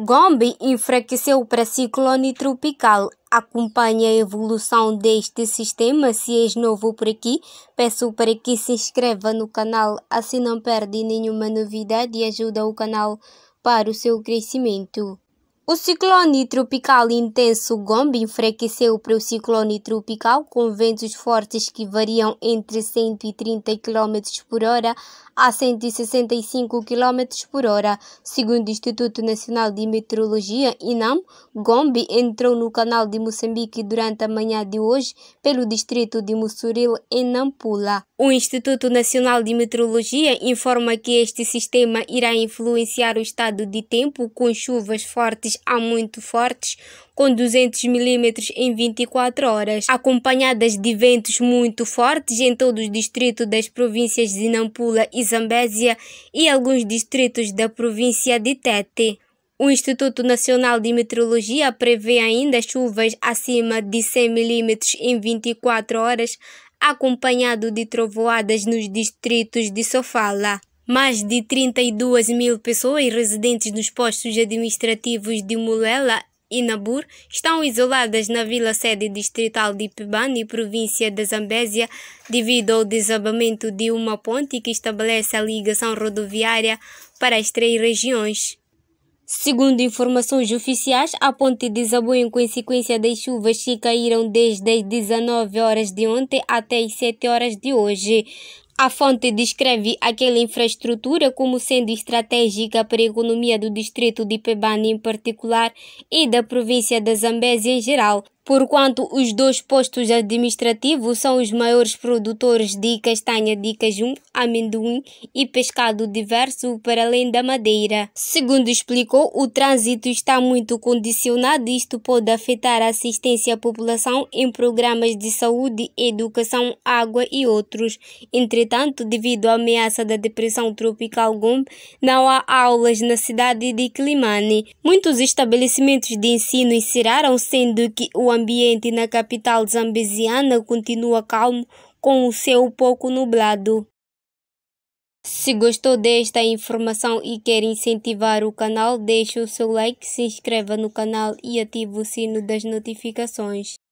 Gombe enfraqueceu para ciclone tropical. Acompanhe a evolução deste sistema. Se és novo por aqui, peço para que se inscreva no canal, assim não perde nenhuma novidade e ajuda o canal para o seu crescimento. O ciclone tropical intenso Gombe enfraqueceu para o ciclone tropical com ventos fortes que variam entre 130 km por hora a 165 km por hora. Segundo o Instituto Nacional de Meteorologia, INAM, Gombe entrou no canal de Moçambique durante a manhã de hoje pelo distrito de Mussuril, em Nampula. O Instituto Nacional de Meteorologia informa que este sistema irá influenciar o estado de tempo com chuvas fortes a muito fortes, com 200 mm em 24 horas, acompanhadas de ventos muito fortes em todo o distrito das províncias de Nampula e Zambésia e alguns distritos da província de Tete. O Instituto Nacional de Meteorologia prevê ainda chuvas acima de 100 mm em 24 horas, acompanhado de trovoadas nos distritos de Sofala. Mais de 32 mil pessoas residentes nos postos administrativos de Mulela e Nabur estão isoladas na vila sede distrital de Pibani, província da Zambésia, devido ao desabamento de uma ponte que estabelece a ligação rodoviária para as três regiões. Segundo informações oficiais, a ponte desabou em consequência das chuvas que caíram desde as 19 horas de ontem até as 7 horas de hoje. A fonte descreve aquela infraestrutura como sendo estratégica para a economia do distrito de Pebani em particular e da província da Zambésia em geral, porquanto os dois postos administrativos são os maiores produtores de castanha de caju, amendoim e pescado diverso para além da madeira. Segundo explicou, o trânsito está muito condicionado e isto pode afetar a assistência à população em programas de saúde, educação, água e outros. Entretanto, devido à ameaça da depressão tropical Gombe, não há aulas na cidade de Kilimani. Muitos estabelecimentos de ensino encerraram, sendo que o ambiente na capital zambesiana continua calmo com o céu pouco nublado. Se gostou desta informação e quer incentivar o canal, deixe o seu like, se inscreva no canal e ative o sino das notificações.